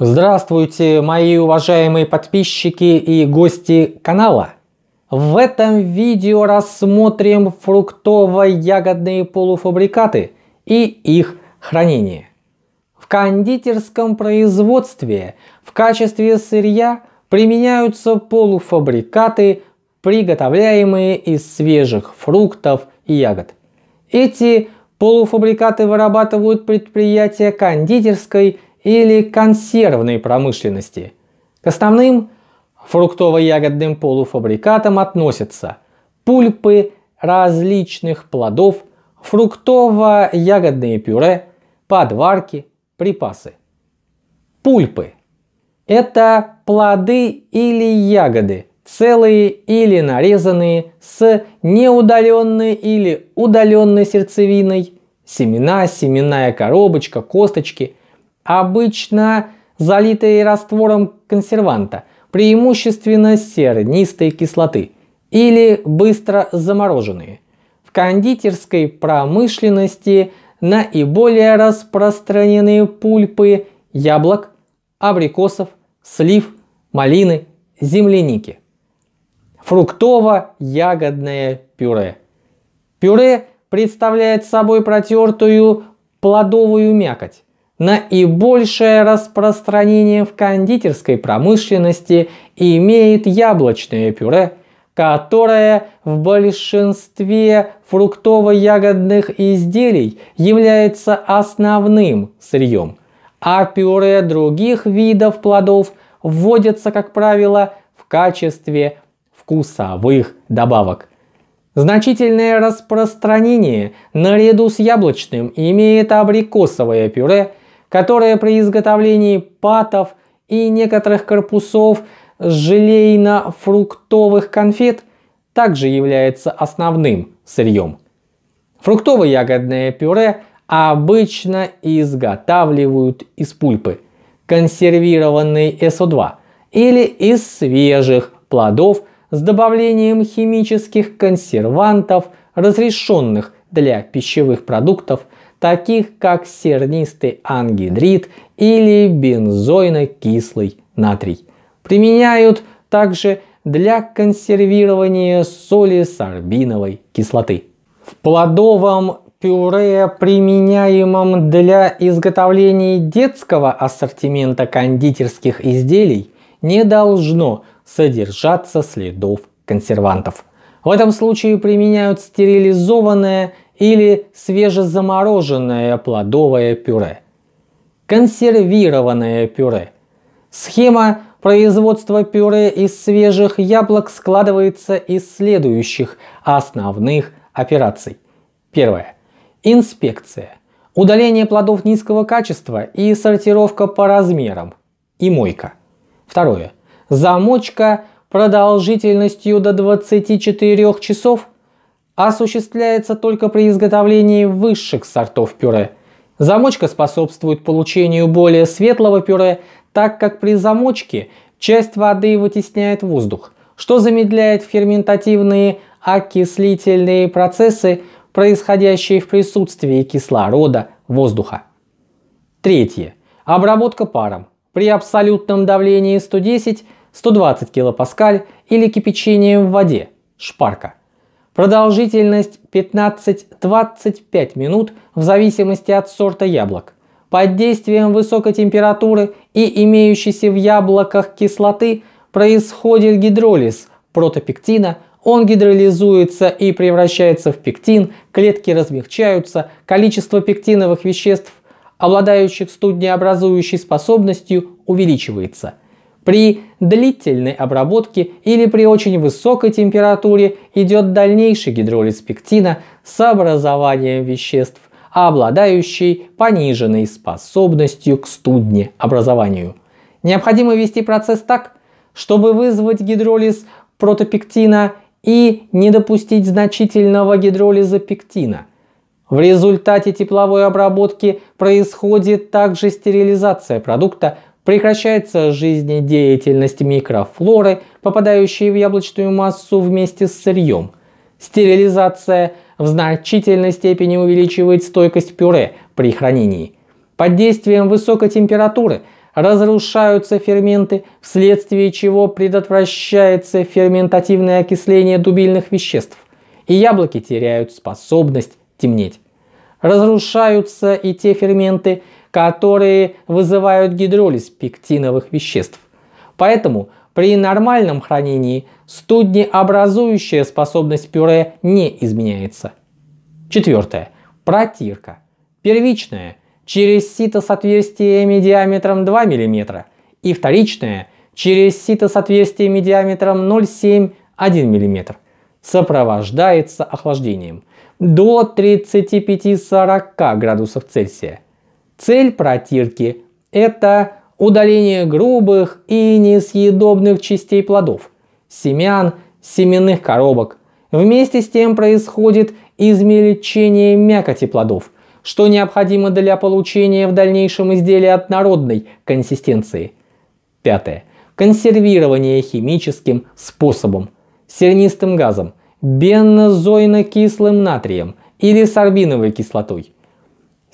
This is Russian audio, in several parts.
Здравствуйте, мои уважаемые подписчики и гости канала! В этом видео рассмотрим фруктово-ягодные полуфабрикаты и их хранение. В кондитерском производстве в качестве сырья применяются полуфабрикаты, приготовляемые из свежих фруктов и ягод. Эти полуфабрикаты вырабатывают предприятия кондитерской или консервной промышленности. К основным фруктово-ягодным полуфабрикатам относятся пульпы различных плодов, фруктово-ягодные пюре, подварки, припасы. Пульпы – это плоды или ягоды, целые или нарезанные, с неудаленной или удаленной сердцевиной, семена, семенная коробочка, косточки – обычно залитые раствором консерванта, преимущественно сернистой кислоты, или быстро замороженные. В кондитерской промышленности наиболее распространены пульпы яблок, абрикосов, слив, малины, земляники. Фруктово-ягодное пюре. Пюре представляет собой протертую плодовую мякоть Наибольшее распространение в кондитерской промышленности имеет яблочное пюре, которое в большинстве фруктово-ягодных изделий является основным сырьем, а пюре других видов плодов вводятся, как правило, в качестве вкусовых добавок. Значительное распространение наряду с яблочным имеет абрикосовое пюре – которое при изготовлении патов и некоторых корпусов желейно-фруктовых конфет также является основным сырьем. Фруктово-ягодное пюре обычно изготавливают из пульпы, консервированной СО2, или из свежих плодов с добавлением химических консервантов, разрешенных для пищевых продуктов, таких как сернистый ангидрит или бензойно-кислый натрий. Применяют также для консервирования соли сорбиновой кислоты. В плодовом пюре, применяемом для изготовления детского ассортимента кондитерских изделий, не должно содержаться следов консервантов. В этом случае применяют стерилизованное или свежезамороженное плодовое пюре. Консервированное пюре. Схема производства пюре из свежих яблок складывается из следующих основных операций. Первое. Инспекция. Удаление плодов низкого качества и сортировка по размерам. И мойка. Второе. Замочка продолжительностью до 24 часов осуществляется только при изготовлении высших сортов пюре. Замочка способствует получению более светлого пюре, так как при замочке часть воды вытесняет воздух, что замедляет ферментативные окислительные процессы, происходящие в присутствии кислорода, воздуха. Третье. Обработка паром. При абсолютном давлении 110 120 килопаскаль или кипячением в воде, шпарка. Продолжительность 15-25 минут в зависимости от сорта яблок. Под действием высокой температуры и имеющейся в яблоках кислоты происходит гидролиз протопектина, он гидролизуется и превращается в пектин, клетки размягчаются, количество пектиновых веществ, обладающих студнеобразующей способностью, увеличивается – при длительной обработке или при очень высокой температуре идет дальнейший гидролиз пектина с образованием веществ, обладающей пониженной способностью к студне образованию. Необходимо вести процесс так, чтобы вызвать гидролиз протопектина и не допустить значительного гидролиза пектина. В результате тепловой обработки происходит также стерилизация продукта Прекращается жизнедеятельность микрофлоры, попадающей в яблочную массу вместе с сырьем. Стерилизация в значительной степени увеличивает стойкость пюре при хранении. Под действием высокой температуры разрушаются ферменты, вследствие чего предотвращается ферментативное окисление дубильных веществ, и яблоки теряют способность темнеть. Разрушаются и те ферменты, которые вызывают гидролиз пектиновых веществ. Поэтому при нормальном хранении студнеобразующая способность пюре не изменяется. Четвертое. Протирка. Первичная – через сито с отверстиями диаметром 2 мм и вторичная – через сито с отверстиями диаметром 0,7-1 мм. Сопровождается охлаждением до 35-40 градусов Цельсия – Цель протирки – это удаление грубых и несъедобных частей плодов, семян, семенных коробок. Вместе с тем происходит измельчение мякоти плодов, что необходимо для получения в дальнейшем изделия однородной консистенции. Пятое. Консервирование химическим способом. Сернистым газом, бензойно-кислым натрием или сорбиновой кислотой –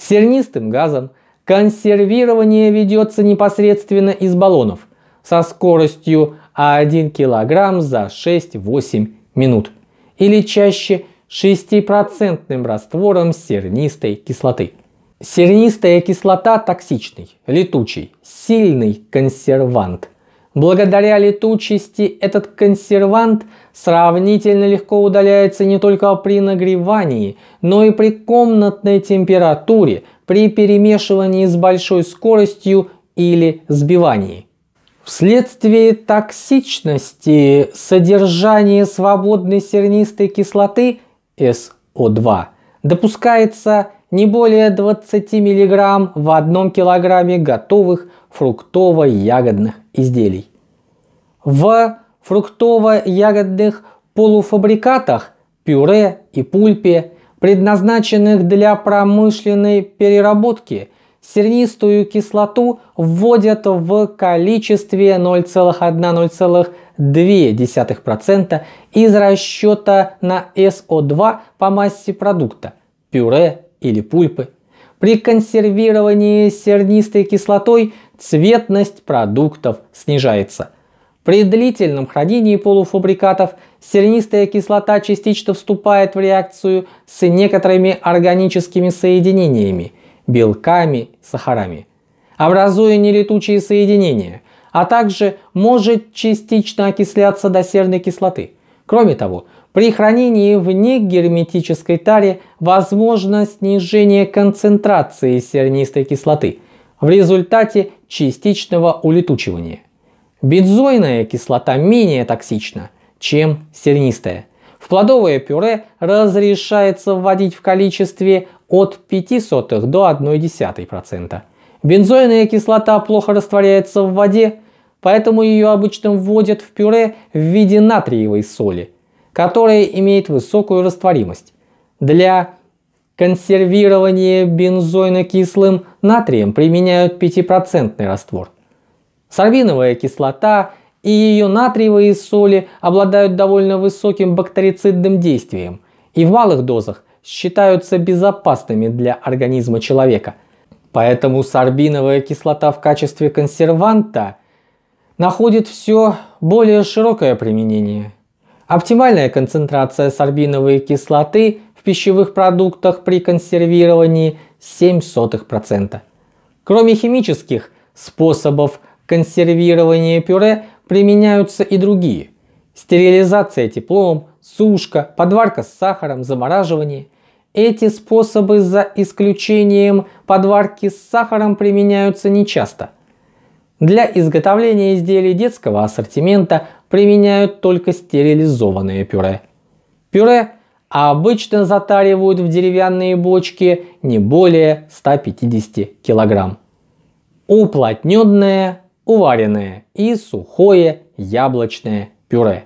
сернистым газом, консервирование ведется непосредственно из баллонов со скоростью 1 кг за 6-8 минут или чаще 6% раствором сернистой кислоты. Сернистая кислота токсичный, летучий, сильный консервант. Благодаря летучести этот консервант – сравнительно легко удаляется не только при нагревании, но и при комнатной температуре, при перемешивании с большой скоростью или сбивании. Вследствие токсичности содержание свободной сернистой кислоты SO2 допускается не более 20 мг в 1 кг готовых фруктово-ягодных изделий. В фруктово-ягодных полуфабрикатах, пюре и пульпе, предназначенных для промышленной переработки, сернистую кислоту вводят в количестве 0,1-0,2% из расчета на СО2 по массе продукта, пюре или пульпы. При консервировании сернистой кислотой цветность продуктов снижается – при длительном хранении полуфабрикатов сернистая кислота частично вступает в реакцию с некоторыми органическими соединениями – белками, сахарами, образуя нелетучие соединения, а также может частично окисляться до серной кислоты. Кроме того, при хранении в негерметической таре возможно снижение концентрации сернистой кислоты в результате частичного улетучивания – Бензойная кислота менее токсична, чем сернистая. В плодовое пюре разрешается вводить в количестве от 0,05 до 0,1%. Бензойная кислота плохо растворяется в воде, поэтому ее обычно вводят в пюре в виде натриевой соли, которая имеет высокую растворимость. Для консервирования бензойно-кислым натрием применяют 5% раствор. Сорбиновая кислота и ее натриевые соли обладают довольно высоким бактерицидным действием и в малых дозах считаются безопасными для организма человека. Поэтому сорбиновая кислота в качестве консерванта находит все более широкое применение. Оптимальная концентрация сорбиновой кислоты в пищевых продуктах при консервировании 0,07%. Кроме химических способов консервирование пюре применяются и другие. Стерилизация теплом, сушка, подварка с сахаром, замораживание. Эти способы за исключением подварки с сахаром применяются нечасто. Для изготовления изделий детского ассортимента применяют только стерилизованное пюре. Пюре обычно затаривают в деревянные бочки не более 150 кг. Уплотненное уваренное и сухое яблочное пюре.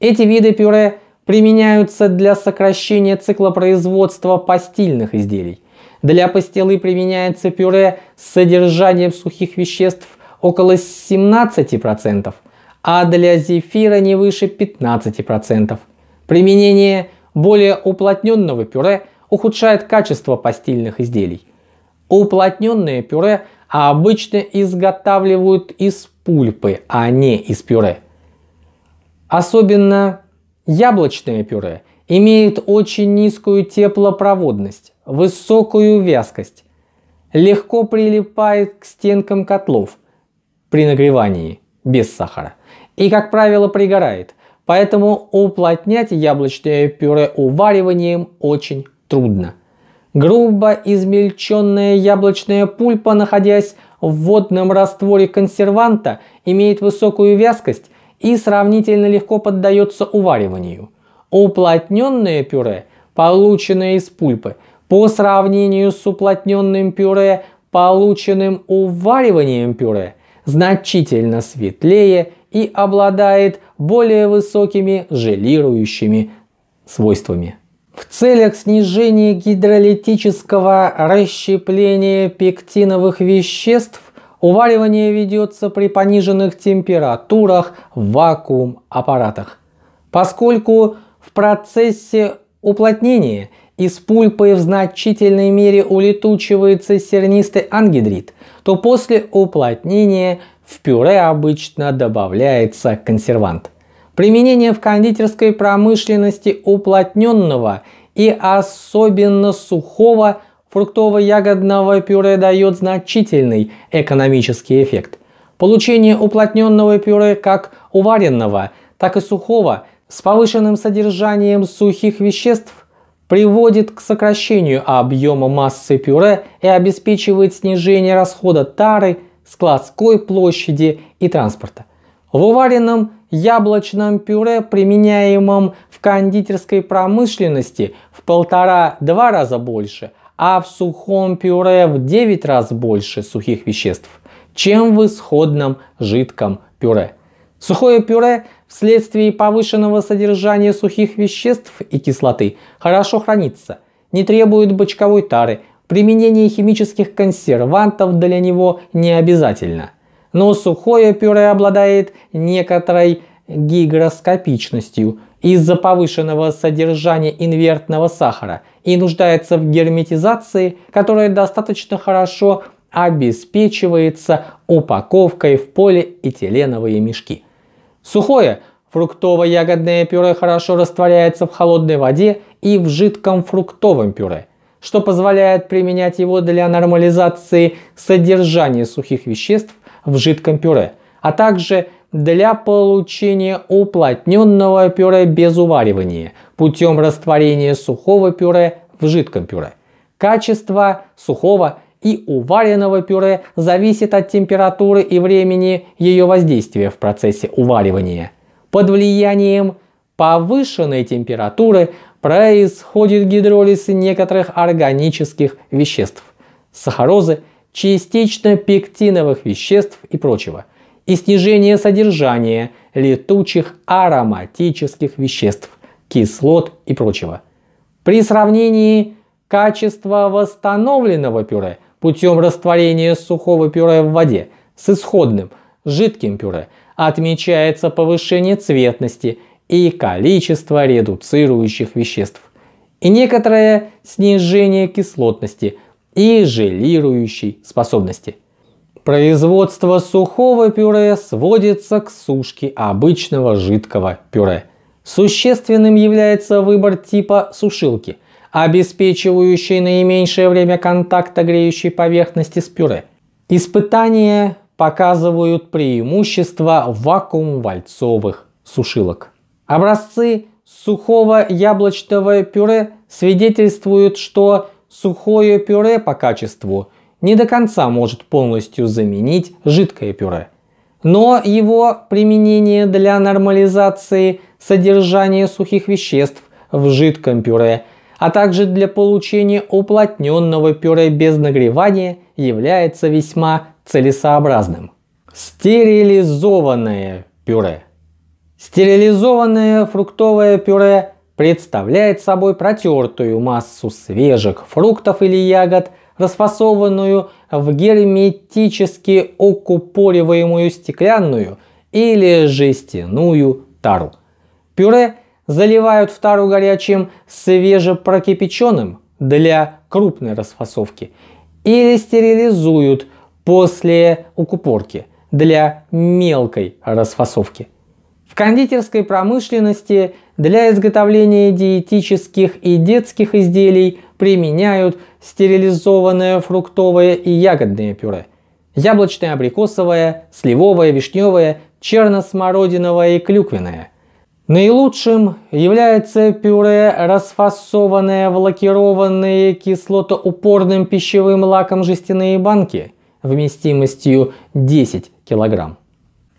Эти виды пюре применяются для сокращения цикла производства пастильных изделий. Для пастилы применяется пюре с содержанием сухих веществ около 17%, а для зефира не выше 15%. Применение более уплотненного пюре ухудшает качество пастильных изделий. Уплотненное пюре а обычно изготавливают из пульпы, а не из пюре. Особенно яблочное пюре имеет очень низкую теплопроводность, высокую вязкость, легко прилипает к стенкам котлов при нагревании без сахара и, как правило, пригорает. Поэтому уплотнять яблочное пюре увариванием очень трудно. Грубо измельченная яблочная пульпа, находясь в водном растворе консерванта, имеет высокую вязкость и сравнительно легко поддается увариванию. Уплотненное пюре, полученное из пульпы, по сравнению с уплотненным пюре, полученным увариванием пюре, значительно светлее и обладает более высокими желирующими свойствами. В целях снижения гидролитического расщепления пектиновых веществ Уваривание ведется при пониженных температурах в вакуум-аппаратах. Поскольку в процессе уплотнения из пульпы в значительной мере улетучивается сернистый ангидрит, то после уплотнения в пюре обычно добавляется консервант. Применение в кондитерской промышленности уплотненного и особенно сухого фруктово-ягодного пюре дает значительный экономический эффект. Получение уплотненного пюре как уваренного, так и сухого с повышенным содержанием сухих веществ приводит к сокращению объема массы пюре и обеспечивает снижение расхода тары, складской площади и транспорта. В уваренном яблочном пюре, применяемом в кондитерской промышленности, в полтора-два раза больше, а в сухом пюре в 9 раз больше сухих веществ, чем в исходном жидком пюре. Сухое пюре вследствие повышенного содержания сухих веществ и кислоты хорошо хранится, не требует бочковой тары, применение химических консервантов для него не обязательно но сухое пюре обладает некоторой гигроскопичностью из-за повышенного содержания инвертного сахара и нуждается в герметизации, которая достаточно хорошо обеспечивается упаковкой в полиэтиленовые мешки. Сухое фруктово-ягодное пюре хорошо растворяется в холодной воде и в жидком фруктовом пюре, что позволяет применять его для нормализации содержания сухих веществ в жидком пюре, а также для получения уплотненного пюре без уваривания путем растворения сухого пюре в жидком пюре. Качество сухого и уваренного пюре зависит от температуры и времени ее воздействия в процессе уваривания. Под влиянием повышенной температуры происходит гидролиз некоторых органических веществ – сахарозы – частично пектиновых веществ и прочего, и снижение содержания летучих ароматических веществ, кислот и прочего. При сравнении качества восстановленного пюре путем растворения сухого пюре в воде с исходным жидким пюре отмечается повышение цветности и количества редуцирующих веществ и некоторое снижение кислотности и желирующей способности. Производство сухого пюре сводится к сушке обычного жидкого пюре. Существенным является выбор типа сушилки, обеспечивающей наименьшее время контакта греющей поверхности с пюре. Испытания показывают преимущества вакуум-вальцовых сушилок. Образцы сухого яблочного пюре свидетельствуют, что Сухое пюре по качеству не до конца может полностью заменить жидкое пюре. Но его применение для нормализации содержания сухих веществ в жидком пюре, а также для получения уплотненного пюре без нагревания является весьма целесообразным. Стерилизованное пюре. Стерилизованное фруктовое пюре представляет собой протертую массу свежих фруктов или ягод, расфасованную в герметически окупориваемую стеклянную или жестяную тару. Пюре заливают в тару горячим свежепрокипяченным для крупной расфасовки или стерилизуют после укупорки для мелкой расфасовки. В кондитерской промышленности для изготовления диетических и детских изделий применяют стерилизованное фруктовое и ягодное пюре, яблочное, абрикосовое, сливовое, вишневое, черносмородиновое и клюквенное. Наилучшим является пюре, расфасованное в лакированные кислотоупорным пищевым лаком жестяные банки вместимостью 10 килограмм.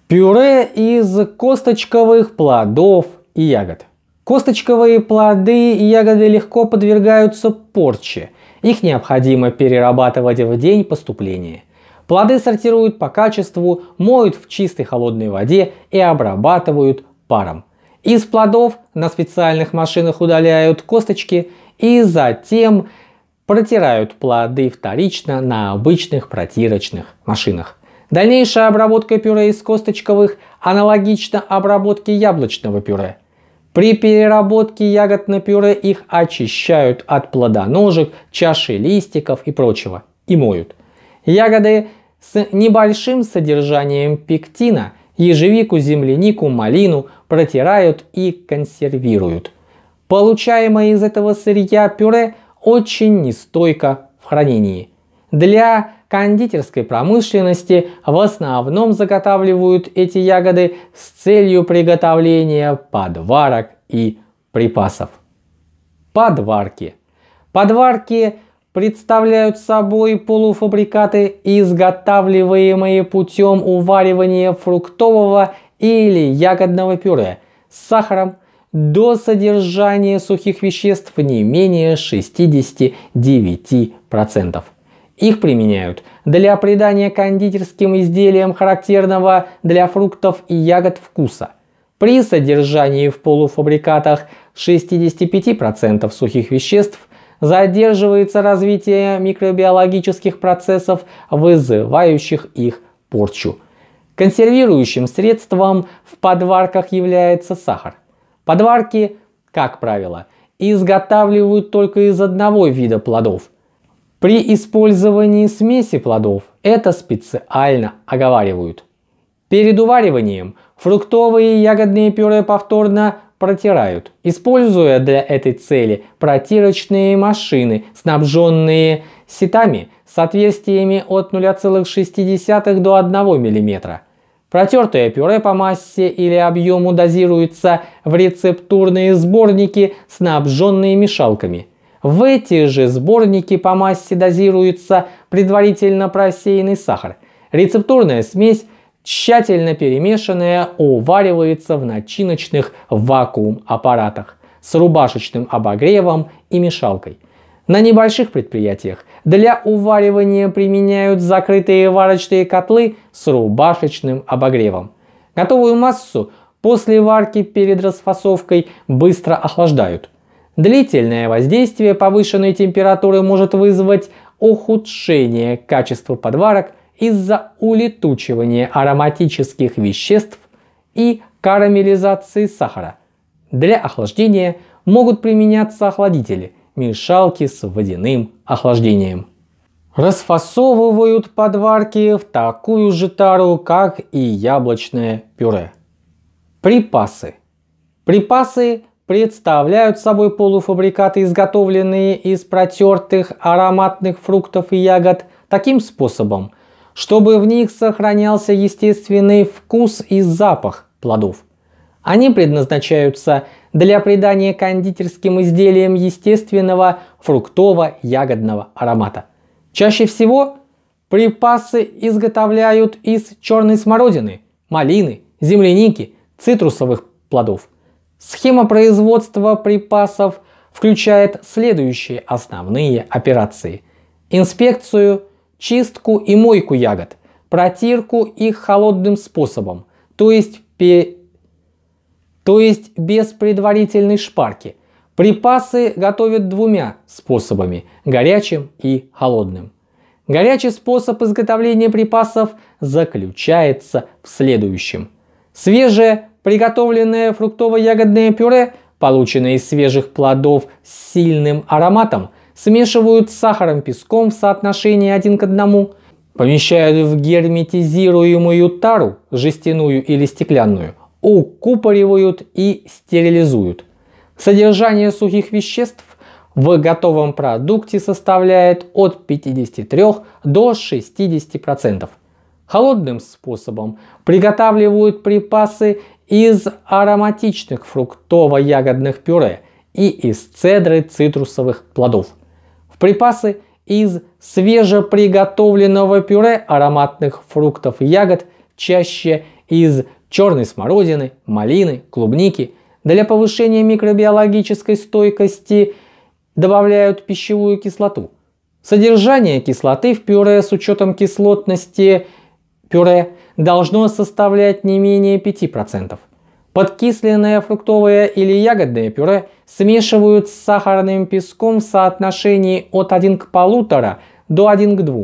Пюре из косточковых плодов, и ягод. Косточковые плоды и ягоды легко подвергаются порче. Их необходимо перерабатывать в день поступления. Плоды сортируют по качеству, моют в чистой холодной воде и обрабатывают паром. Из плодов на специальных машинах удаляют косточки и затем протирают плоды вторично на обычных протирочных машинах. Дальнейшая обработка пюре из косточковых аналогична обработке яблочного пюре. При переработке ягод на пюре их очищают от плодоножек, чаши листиков и прочего и моют. Ягоды с небольшим содержанием пектина, ежевику, землянику, малину протирают и консервируют. Получаемое из этого сырья пюре очень нестойко в хранении. Для кондитерской промышленности в основном заготавливают эти ягоды с целью приготовления подварок и припасов. Подварки. Подварки представляют собой полуфабрикаты, изготавливаемые путем уваривания фруктового или ягодного пюре с сахаром до содержания сухих веществ не менее 69%. Их применяют для придания кондитерским изделиям характерного для фруктов и ягод вкуса. При содержании в полуфабрикатах 65% сухих веществ задерживается развитие микробиологических процессов, вызывающих их порчу. Консервирующим средством в подварках является сахар. Подварки, как правило, изготавливают только из одного вида плодов – при использовании смеси плодов это специально оговаривают. Перед увариванием фруктовые и ягодные пюре повторно протирают, используя для этой цели протирочные машины, снабженные сетами с отверстиями от 0,6 до 1 мм. Протертое пюре по массе или объему дозируется в рецептурные сборники, снабженные мешалками – в эти же сборники по массе дозируется предварительно просеянный сахар. Рецептурная смесь, тщательно перемешанная, уваривается в начиночных вакуум-аппаратах с рубашечным обогревом и мешалкой. На небольших предприятиях для уваривания применяют закрытые варочные котлы с рубашечным обогревом. Готовую массу после варки перед расфасовкой быстро охлаждают – Длительное воздействие повышенной температуры может вызвать ухудшение качества подварок из-за улетучивания ароматических веществ и карамелизации сахара. Для охлаждения могут применяться охладители, мешалки с водяным охлаждением. Расфасовывают подварки в такую же тару, как и яблочное пюре. Припасы. Припасы представляют собой полуфабрикаты, изготовленные из протертых ароматных фруктов и ягод таким способом, чтобы в них сохранялся естественный вкус и запах плодов. Они предназначаются для придания кондитерским изделиям естественного фруктово-ягодного аромата. Чаще всего припасы изготовляют из черной смородины, малины, земляники, цитрусовых плодов – Схема производства припасов включает следующие основные операции. Инспекцию, чистку и мойку ягод, протирку их холодным способом, то есть, пе... то есть без предварительной шпарки. Припасы готовят двумя способами – горячим и холодным. Горячий способ изготовления припасов заключается в следующем. Свежее Приготовленное фруктово-ягодное пюре, полученное из свежих плодов с сильным ароматом, смешивают с сахаром-песком в соотношении один к одному, помещают в герметизируемую тару, жестяную или стеклянную, укупоривают и стерилизуют. Содержание сухих веществ в готовом продукте составляет от 53 до 60%. Холодным способом приготавливают припасы из ароматичных фруктово-ягодных пюре и из цедры цитрусовых плодов. В припасы из свежеприготовленного пюре ароматных фруктов и ягод, чаще из черной смородины, малины, клубники. Для повышения микробиологической стойкости добавляют пищевую кислоту. Содержание кислоты в пюре с учетом кислотности пюре – должно составлять не менее 5%. Подкисленное фруктовое или ягодное пюре смешивают с сахарным песком в соотношении от 1 к 1,5 до 1 к 2,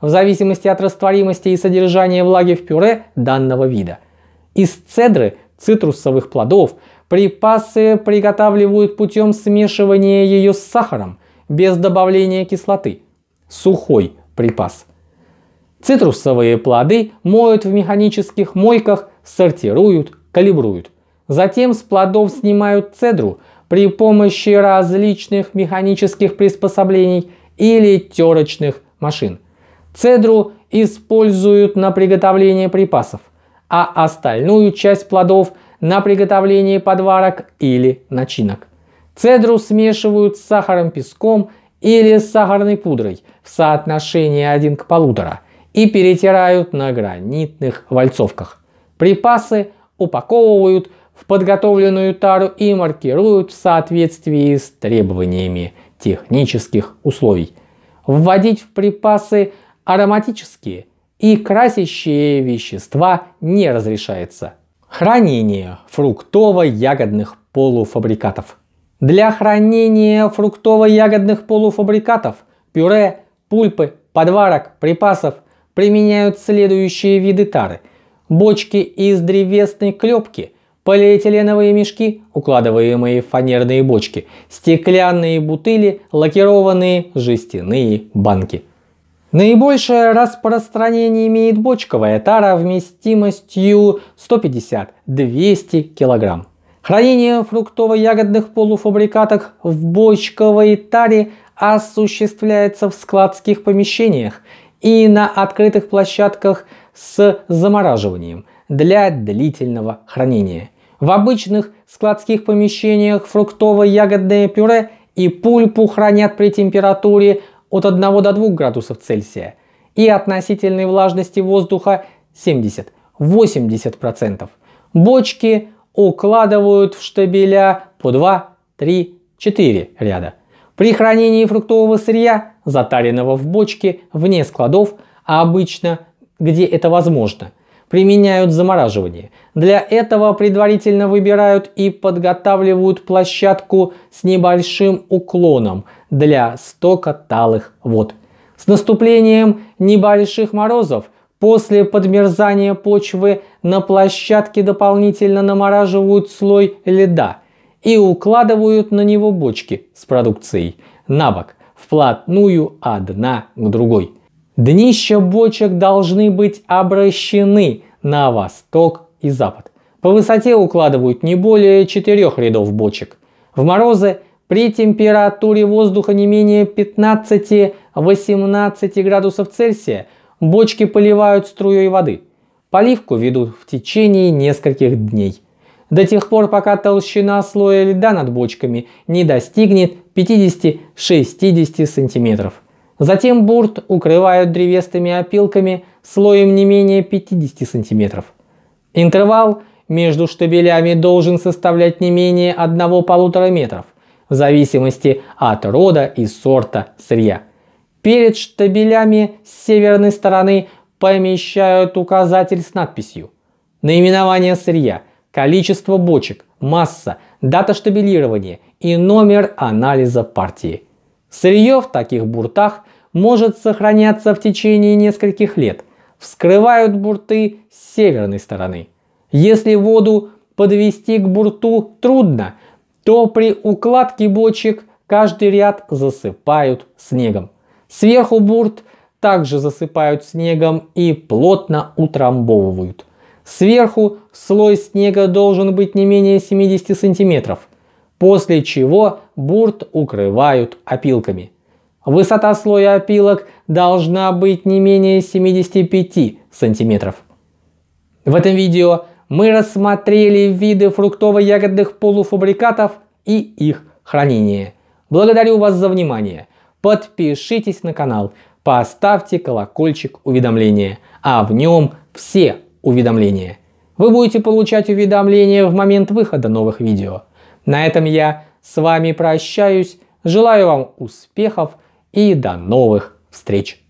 в зависимости от растворимости и содержания влаги в пюре данного вида. Из цедры, цитрусовых плодов, припасы приготавливают путем смешивания ее с сахаром, без добавления кислоты. Сухой припас – Цитрусовые плоды моют в механических мойках, сортируют, калибруют. Затем с плодов снимают цедру при помощи различных механических приспособлений или терочных машин. Цедру используют на приготовление припасов, а остальную часть плодов на приготовление подварок или начинок. Цедру смешивают с сахаром-песком или с сахарной пудрой в соотношении 1 к полутора и перетирают на гранитных вальцовках. Припасы упаковывают в подготовленную тару и маркируют в соответствии с требованиями технических условий. Вводить в припасы ароматические и красящие вещества не разрешается. Хранение фруктово-ягодных полуфабрикатов. Для хранения фруктово-ягодных полуфабрикатов, пюре, пульпы, подварок, припасов применяют следующие виды тары. Бочки из древесной клепки, полиэтиленовые мешки, укладываемые в фанерные бочки, стеклянные бутыли, лакированные жестяные банки. Наибольшее распространение имеет бочковая тара вместимостью 150-200 кг. Хранение фруктово-ягодных полуфабрикатов в бочковой таре осуществляется в складских помещениях и на открытых площадках с замораживанием для длительного хранения. В обычных складских помещениях фруктово-ягодное пюре и пульпу хранят при температуре от 1 до 2 градусов Цельсия и относительной влажности воздуха 70-80%. Бочки укладывают в штабеля по 2, 3, 4 ряда – при хранении фруктового сырья, затаренного в бочке, вне складов, а обычно, где это возможно, применяют замораживание. Для этого предварительно выбирают и подготавливают площадку с небольшим уклоном для стока талых вод. С наступлением небольших морозов после подмерзания почвы на площадке дополнительно намораживают слой льда – и укладывают на него бочки с продукцией на бок, вплотную одна к другой. Днища бочек должны быть обращены на восток и запад. По высоте укладывают не более 4 рядов бочек. В морозы при температуре воздуха не менее 15-18 градусов Цельсия бочки поливают струей воды. Поливку ведут в течение нескольких дней до тех пор, пока толщина слоя льда над бочками не достигнет 50-60 см. Затем бурт укрывают древесными опилками слоем не менее 50 см. Интервал между штабелями должен составлять не менее 1-1,5 метров, в зависимости от рода и сорта сырья. Перед штабелями с северной стороны помещают указатель с надписью «Наименование сырья», количество бочек, масса, дата штабелирования и номер анализа партии. Сырье в таких буртах может сохраняться в течение нескольких лет. Вскрывают бурты с северной стороны. Если воду подвести к бурту трудно, то при укладке бочек каждый ряд засыпают снегом. Сверху бурт также засыпают снегом и плотно утрамбовывают – Сверху слой снега должен быть не менее 70 сантиметров, после чего бурт укрывают опилками. Высота слоя опилок должна быть не менее 75 сантиметров. В этом видео мы рассмотрели виды фруктово-ягодных полуфабрикатов и их хранение. Благодарю вас за внимание. Подпишитесь на канал, поставьте колокольчик уведомления, а в нем все уведомления. Вы будете получать уведомления в момент выхода новых видео. На этом я с вами прощаюсь, желаю вам успехов и до новых встреч!